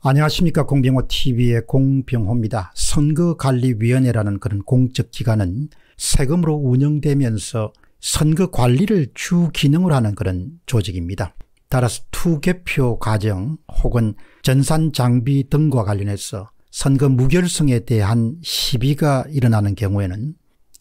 안녕하십니까 공병호TV의 공병호입니다. 선거관리위원회라는 그런 공적기관은 세금으로 운영되면서 선거관리를 주기능으 하는 그런 조직입니다. 따라서 투개표 과정 혹은 전산장비 등과 관련해서 선거 무결성에 대한 시비가 일어나는 경우에는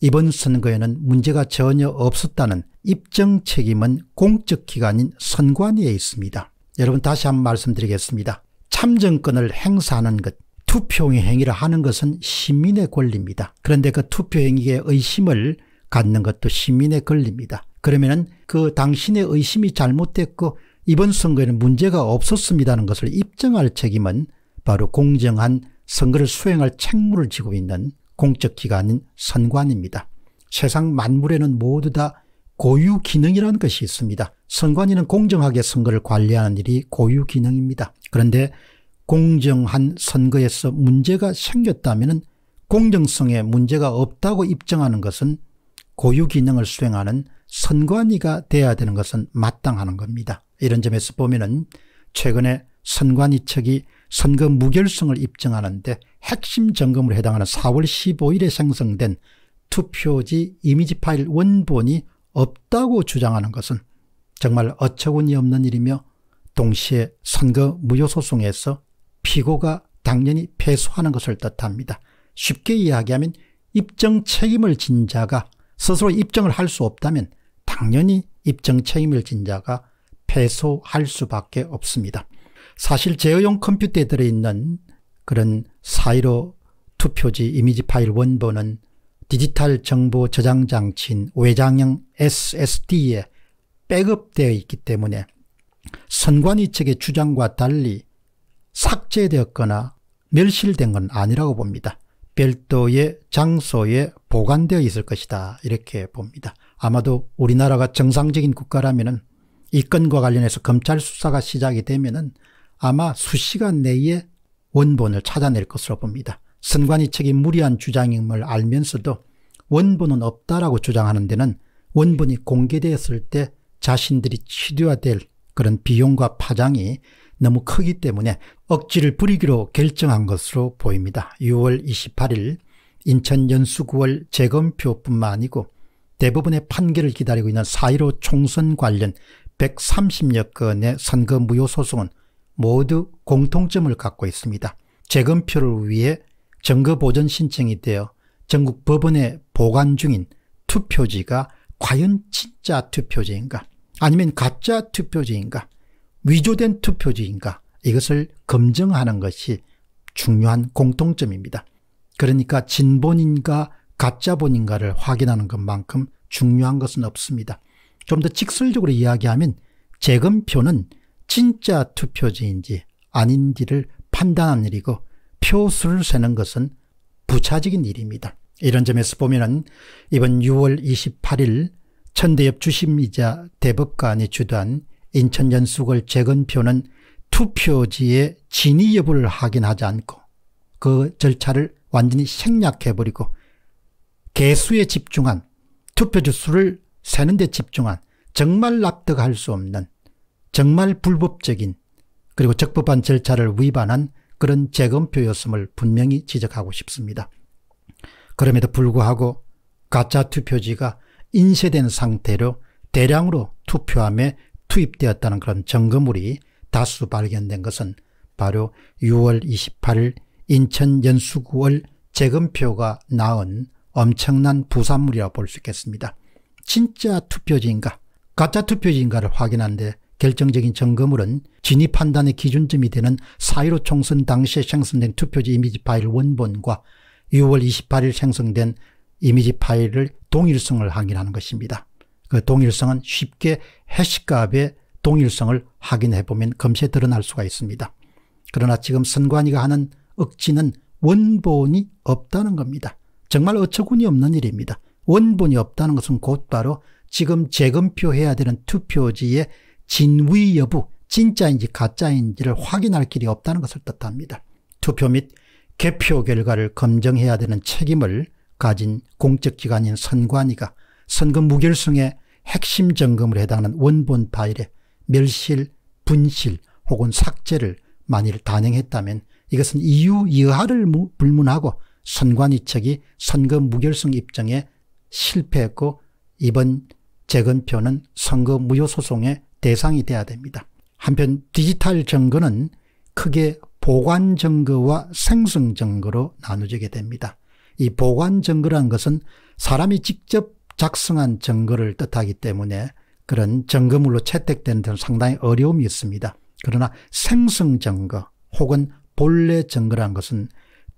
이번 선거에는 문제가 전혀 없었다는 입증 책임은 공적기관인 선관위에 있습니다. 여러분 다시 한번 말씀드리겠습니다. 참정권을 행사하는 것, 투표의 행위를 하는 것은 시민의 권리입니다. 그런데 그 투표 행위에 의심을 갖는 것도 시민의 권리입니다. 그러면은 그 당신의 의심이 잘못됐고 이번 선거에는 문제가 없었습니다는 것을 입증할 책임은 바로 공정한 선거를 수행할 책무를 지고 있는 공적기관인 선관입니다. 세상 만물에는 모두 다 고유 기능이라는 것이 있습니다. 선관위는 공정하게 선거를 관리하는 일이 고유 기능입니다. 그런데 공정한 선거에서 문제가 생겼다면 공정성에 문제가 없다고 입증하는 것은 고유 기능을 수행하는 선관위가 돼야 되는 것은 마땅하는 겁니다. 이런 점에서 보면은 최근에 선관위 측이 선거 무결성을 입증하는데 핵심 점검을 해당하는 4월 15일에 생성된 투표지 이미지 파일 원본이 없다고 주장하는 것은 정말 어처구니 없는 일이며 동시에 선거 무효소송에서 피고가 당연히 패소하는 것을 뜻합니다. 쉽게 이야기하면 입증 책임을 진 자가 스스로 입증을 할 수 없다면 당연히 입증 책임을 진 자가 패소할 수밖에 없습니다. 사실 제어용 컴퓨터에 들어있는 그런 사이로 투표지 이미지 파일 원본은 디지털 정보 저장 장치인 외장형 SSD에 백업되어 있기 때문에 선관위 측의 주장과 달리 삭제되었거나 멸실된 건 아니라고 봅니다. 별도의 장소에 보관되어 있을 것이다 이렇게 봅니다. 아마도 우리나라가 정상적인 국가라면 이 건과 관련해서 검찰 수사가 시작이 되면 아마 수시간 내에 원본을 찾아낼 것으로 봅니다. 선관위 측이 무리한 주장임을 알면서도 원본은 없다라고 주장하는 데는 원본이 공개되었을 때 자신들이 치료될 화 그런 비용과 파장이 너무 크기 때문에 억지를 부리기로 결정한 것으로 보입니다. 6월 28일 인천 연수 구월 재검표뿐만 아니고 대부분의 판결을 기다리고 있는 4.15 총선 관련 130여 건의 선거 무효 소송은 모두 공통점을 갖고 있습니다. 재검표를 위해 증거보전 신청이 되어 전국 법원에 보관 중인 투표지가 과연 진짜 투표지인가 아니면 가짜 투표지인가 위조된 투표지인가 이것을 검증하는 것이 중요한 공통점입니다. 그러니까 진본인가 가짜본인가를 확인하는 것만큼 중요한 것은 없습니다. 좀 더 직설적으로 이야기하면 재검표는 진짜 투표지인지 아닌지를 판단한 일이고 표수를 세는 것은 부차적인 일입니다. 이런 점에서 보면 은 이번 6월 28일 천대엽 주심이자 대법관이 주도한 인천연수골 재건표는 투표지의 진위 여부를 확인하지 않고 그 절차를 완전히 생략해버리고 개수에 집중한 투표지 수를 세는 데 집중한 정말 납득할 수 없는 정말 불법적인 그리고 적법한 절차를 위반한 그런 재검표였음을 분명히 지적하고 싶습니다. 그럼에도 불구하고 가짜 투표지가 인쇄된 상태로 대량으로 투표함에 투입되었다는 그런 증거물이 다수 발견된 것은 바로 6월 28일 인천 연수구월 재검표가 낳은 엄청난 부산물이라 볼 수 있겠습니다. 진짜 투표지인가 가짜 투표지인가를 확인하는데 결정적인 점검물은 진위 판단의 기준점이 되는 4.15 총선 당시에 생성된 투표지 이미지 파일 원본과 6월 28일 생성된 이미지 파일을 동일성을 확인하는 것입니다. 그 동일성은 쉽게 해시값의 동일성을 확인해 보면 검시에 드러날 수가 있습니다. 그러나 지금 선관위가 하는 억지는 원본이 없다는 겁니다. 정말 어처구니 없는 일입니다. 원본이 없다는 것은 곧바로 지금 재검표해야 되는 투표지의 진위 여부, 진짜인지 가짜인지를 확인할 길이 없다는 것을 뜻합니다. 투표 및 개표 결과를 검증해야 되는 책임을 가진 공적기관인 선관위가 선거 무결성의 핵심 점검을 해당하는 원본 파일에 멸실, 분실 혹은 삭제를 만일 단행했다면 이것은 이유 여하를 불문하고 선관위 측이 선거 무결성 입증에 실패했고 이번 재건표는 선거 무효 소송의 대상이 돼야 됩니다. 한편 디지털 증거는 크게 보관 증거와 생성 증거로 나누지게 됩니다. 이 보관 증거란 것은 사람이 직접 작성한 증거를 뜻하기 때문에 그런 증거물로 채택되는 데는 상당히 어려움이 있습니다. 그러나 생성 증거 혹은 본래 증거란 것은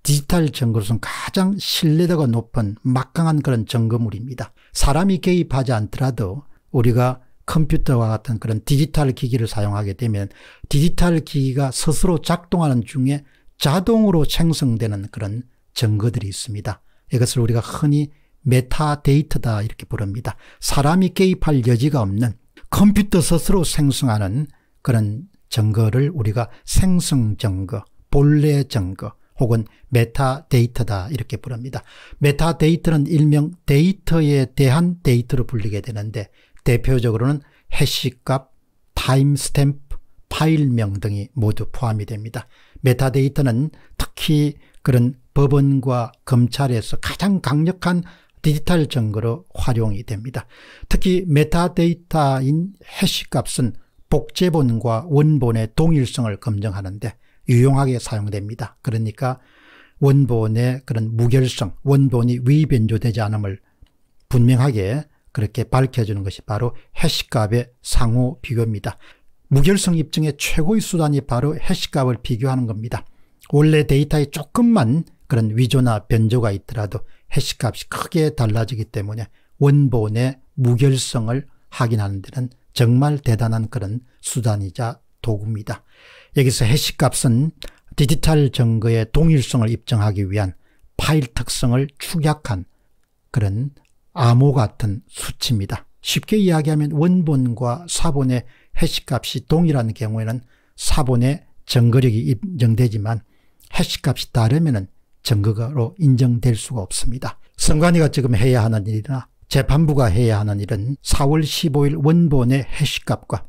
디지털 증거로서는 가장 신뢰도가 높은 막강한 그런 증거물입니다 사람이 개입하지 않더라도 우리가 컴퓨터와 같은 그런 디지털 기기를 사용하게 되면 디지털 기기가 스스로 작동하는 중에 자동으로 생성되는 그런 증거들이 있습니다. 이것을 우리가 흔히 메타데이터다 이렇게 부릅니다. 사람이 개입할 여지가 없는 컴퓨터 스스로 생성하는 그런 증거를 우리가 생성 증거, 본래 증거 혹은 메타데이터다 이렇게 부릅니다. 메타데이터는 일명 데이터에 대한 데이터로 불리게 되는데 대표적으로는 해시값, 타임스탬프, 파일명 등이 모두 포함이 됩니다. 메타데이터는 특히 그런 법원과 검찰에서 가장 강력한 디지털 증거로 활용이 됩니다. 특히 메타데이터인 해시값은 복제본과 원본의 동일성을 검증하는데 유용하게 사용됩니다. 그러니까 원본의 그런 무결성, 원본이 위변조되지 않음을 분명하게 그렇게 밝혀주는 것이 바로 해시값의 상호 비교입니다. 무결성 입증의 최고의 수단이 바로 해시값을 비교하는 겁니다. 원래 데이터에 조금만 그런 위조나 변조가 있더라도 해시값이 크게 달라지기 때문에 원본의 무결성을 확인하는 데는 정말 대단한 그런 수단이자 도구입니다. 여기서 해시값은 디지털 증거의 동일성을 입증하기 위한 파일 특성을 축약한 그런 암호 같은 수치입니다. 쉽게 이야기하면 원본과 사본의 해시값이 동일한 경우에는 사본의 증거력이 인정되지만 해시값이 다르면 증거로 인정될 수가 없습니다. 선관위가 지금 해야 하는 일이나 재판부가 해야 하는 일은 4월 15일 원본의 해시값과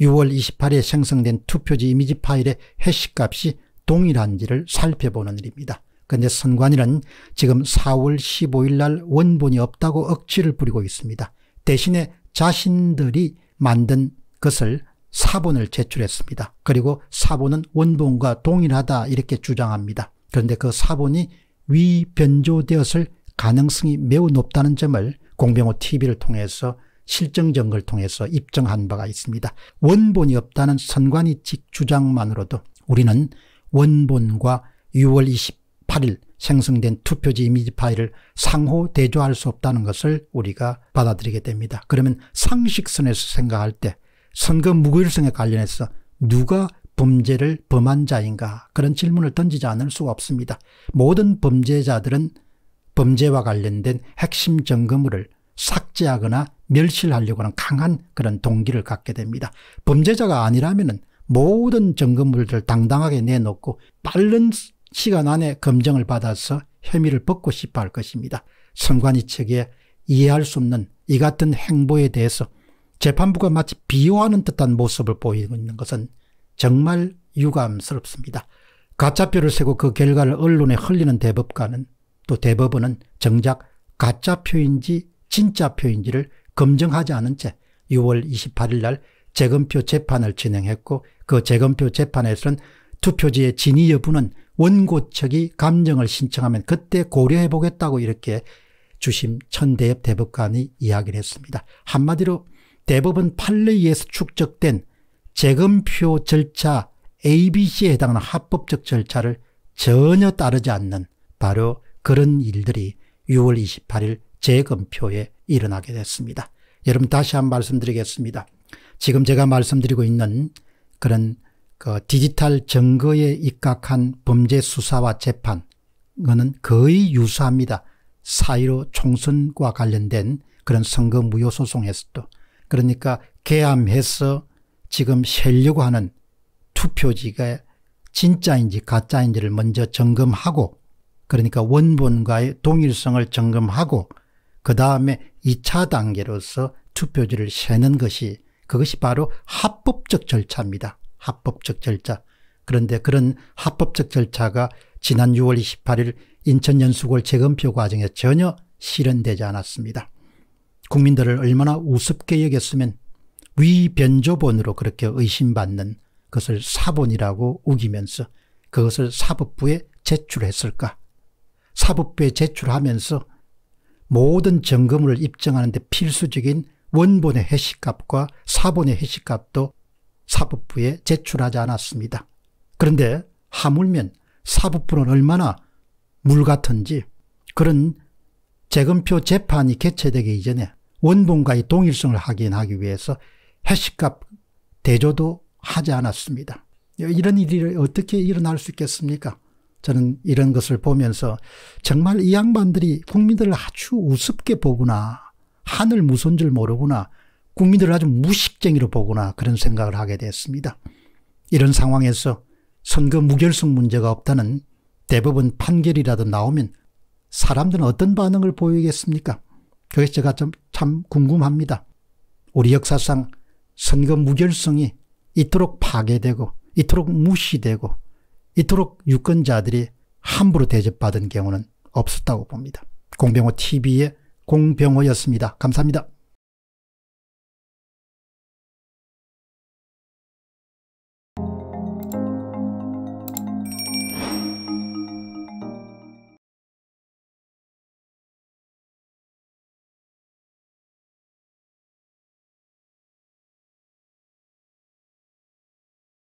6월 28일에 생성된 투표지 이미지 파일의 해시값이 동일한지를 살펴보는 일입니다. 그런데 선관위는 지금 4월 15일 날 원본이 없다고 억지를 부리고 있습니다. 대신에 자신들이 만든 것을 사본을 제출했습니다. 그리고 사본은 원본과 동일하다 이렇게 주장합니다. 그런데 그 사본이 위변조되었을 가능성이 매우 높다는 점을 공병호 TV를 통해서 실증정을 통해서 입증한 바가 있습니다. 원본이 없다는 선관위측 주장만으로도 우리는 원본과 6월 28일 생성된 투표지 이미지 파일을 상호 대조할 수 없다는 것을 우리가 받아들이게 됩니다. 그러면 상식선에서 생각할 때 선거 무효율성에 관련해서 누가 범죄를 범한 자인가 그런 질문을 던지지 않을 수가 없습니다. 모든 범죄자들은 범죄와 관련된 핵심 점검물을 삭제하거나 멸실하려고 하는 강한 그런 동기를 갖게 됩니다. 범죄자가 아니라면 모든 점검물을 당당하게 내놓고 빠른 시간 안에 검증을 받아서 혐의를 벗고 싶어 할 것입니다. 선관위 측에 이해할 수 없는 이 같은 행보에 대해서 재판부가 마치 비호하는 듯한 모습을 보이고 있는 것은 정말 유감스럽습니다. 가짜표를 세고 그 결과를 언론에 흘리는 대법관은 또 대법원은 정작 가짜표인지 진짜표인지를 검증하지 않은 채 6월 28일 날 재검표 재판을 진행했고 그 재검표 재판에서는 투표지의 진위 여부는 원고 측이 감정을 신청하면 그때 고려해 보겠다고 이렇게 주심 천대엽 대법관이 이야기를 했습니다. 한마디로 대법은 판례에 서 축적된 재검표 절차 ABC에 해당하는 합법적 절차를 전혀 따르지 않는 바로 그런 일들이 6월 28일 재검표에 일어나게 됐습니다. 여러분 다시 한 말씀드리겠습니다. 지금 제가 말씀드리고 있는 그런 그 디지털 증거에 입각한 범죄 수사와 재판 그 거의 유사합니다. 사이로 총선과 관련된 그런 선거 무효 소송에서도 그러니까 개함해서 지금 세려고 하는 투표지가 진짜인지 가짜인지를 먼저 점검하고 그러니까 원본과의 동일성을 점검하고 그 다음에 2차 단계로서 투표지를 세는 것이 그것이 바로 합법적 절차입니다. 합법적 절차. 그런데 그런 합법적 절차가 지난 6월 28일 인천연수골 재검표 과정에 전혀 실현되지 않았습니다. 국민들을 얼마나 우습게 여겼으면 위변조본으로 그렇게 의심받는 것을 사본이라고 우기면서 그것을 사법부에 제출했을까? 사법부에 제출하면서 모든 점검을 입증하는데 필수적인 원본의 해시값과 사본의 해시값도 사법부에 제출하지 않았습니다. 그런데 하물면 사법부는 얼마나 물 같은지 그런 재검표 재판이 개최되기 이전에 원본과의 동일성을 확인하기 위해서 해시값 대조도 하지 않았습니다. 이런 일이 어떻게 일어날 수 있겠습니까? 저는 이런 것을 보면서 정말 이 양반들이 국민들을 아주 우습게 보구나. 하늘 무서운 줄 모르구나. 국민들을 아주 무식쟁이로 보구나. 그런 생각을 하게 됐습니다. 이런 상황에서 선거 무결성 문제가 없다는 대법원 판결이라도 나오면 사람들은 어떤 반응을 보이겠습니까? 그래 제가 참, 참 궁금합니다. 우리 역사상 선거 무결성이 이토록 파괴되고 이토록 무시되고 이토록 유권자들이 함부로 대접받은 경우는 없었다고 봅니다. 공병호 TV의 공병호였습니다. 감사합니다.